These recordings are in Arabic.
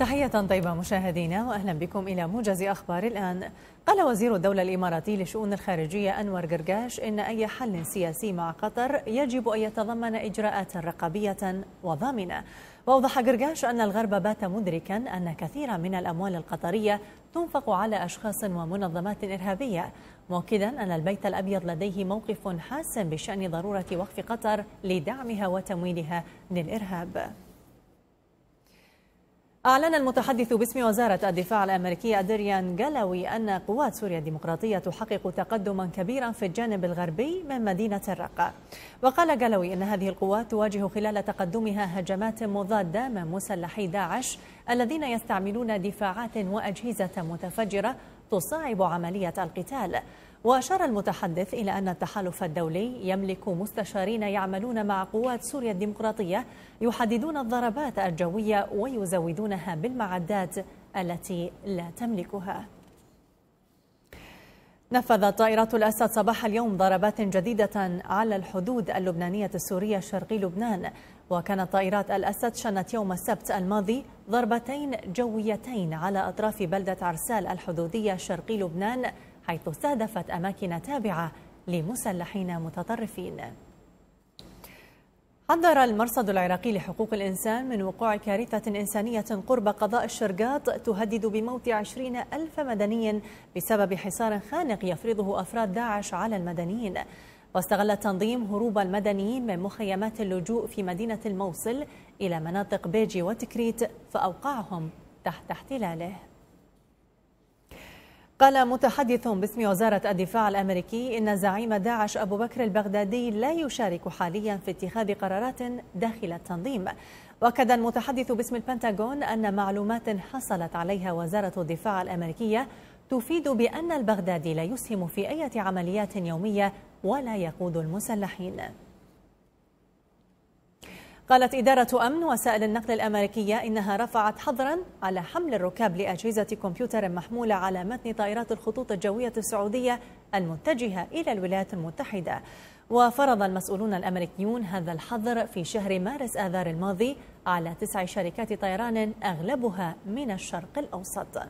تحية طيبة مشاهدينا وأهلا بكم إلى موجز أخبار الآن قال وزير الدولة الإماراتي لشؤون الخارجية أنور قرقاش إن أي حل سياسي مع قطر يجب أن يتضمن إجراءات رقابية وضامنة وأوضح قرقاش أن الغرب بات مدركا أن كثيرا من الأموال القطرية تنفق على أشخاص ومنظمات إرهابية مؤكدا أن البيت الأبيض لديه موقف حاسم بشأن ضرورة وقف قطر لدعمها وتمويلها للإرهاب أعلن المتحدث باسم وزارة الدفاع الأمريكية دريان جلوي أن قوات سوريا الديمقراطية تحقق تقدما كبيرا في الجانب الغربي من مدينة الرقة وقال جلوي أن هذه القوات تواجه خلال تقدمها هجمات مضادة من مسلحي داعش الذين يستعملون دفاعات وأجهزة متفجرة تصعب عملية القتال وأشار المتحدث إلى أن التحالف الدولي يملك مستشارين يعملون مع قوات سوريا الديمقراطية يحددون الضربات الجوية ويزودونها بالمعدات التي لا تملكها نفذت طائرات الأسد صباح اليوم ضربات جديدة على الحدود اللبنانية السورية شرقي لبنان وكانت طائرات الأسد شنت يوم السبت الماضي ضربتين جويتين على أطراف بلدة عرسال الحدودية شرقي لبنان حيث استهدفت أماكن تابعة لمسلحين متطرفين حذر المرصد العراقي لحقوق الإنسان من وقوع كارثة إنسانية قرب قضاء الشرقاط تهدد بموت عشرين ألف مدني بسبب حصار خانق يفرضه أفراد داعش على المدنيين واستغل التنظيم هروب المدنيين من مخيمات اللجوء في مدينة الموصل إلى مناطق بيجي وتكريت فأوقعهم تحت احتلاله قال متحدث باسم وزارة الدفاع الأمريكي إن زعيم داعش أبو بكر البغدادي لا يشارك حاليا في اتخاذ قرارات داخل التنظيم وأكد المتحدث باسم البنتاغون أن معلومات حصلت عليها وزارة الدفاع الأمريكية تفيد بأن البغدادي لا يسهم في أي عمليات يومية ولا يقود المسلحين قالت إدارة أمن وسائل النقل الأمريكية إنها رفعت حظرا على حمل الركاب لأجهزة كمبيوتر محمولة على متن طائرات الخطوط الجوية السعودية المتجهة إلى الولايات المتحدة وفرض المسؤولون الأمريكيون هذا الحظر في شهر مارس آذار الماضي على تسع شركات طيران أغلبها من الشرق الأوسط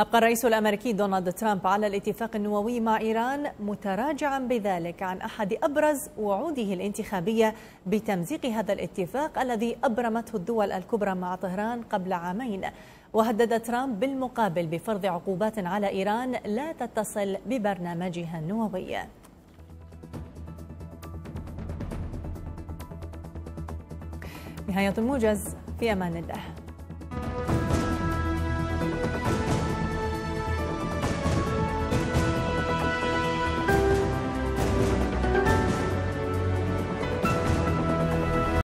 أبقى الرئيس الأمريكي دونالد ترامب على الاتفاق النووي مع إيران متراجعا بذلك عن أحد أبرز وعوده الانتخابية بتمزيق هذا الاتفاق الذي أبرمته الدول الكبرى مع طهران قبل عامين وهدد ترامب بالمقابل بفرض عقوبات على إيران لا تتصل ببرنامجها النووي نهاية الموجز في أمان الله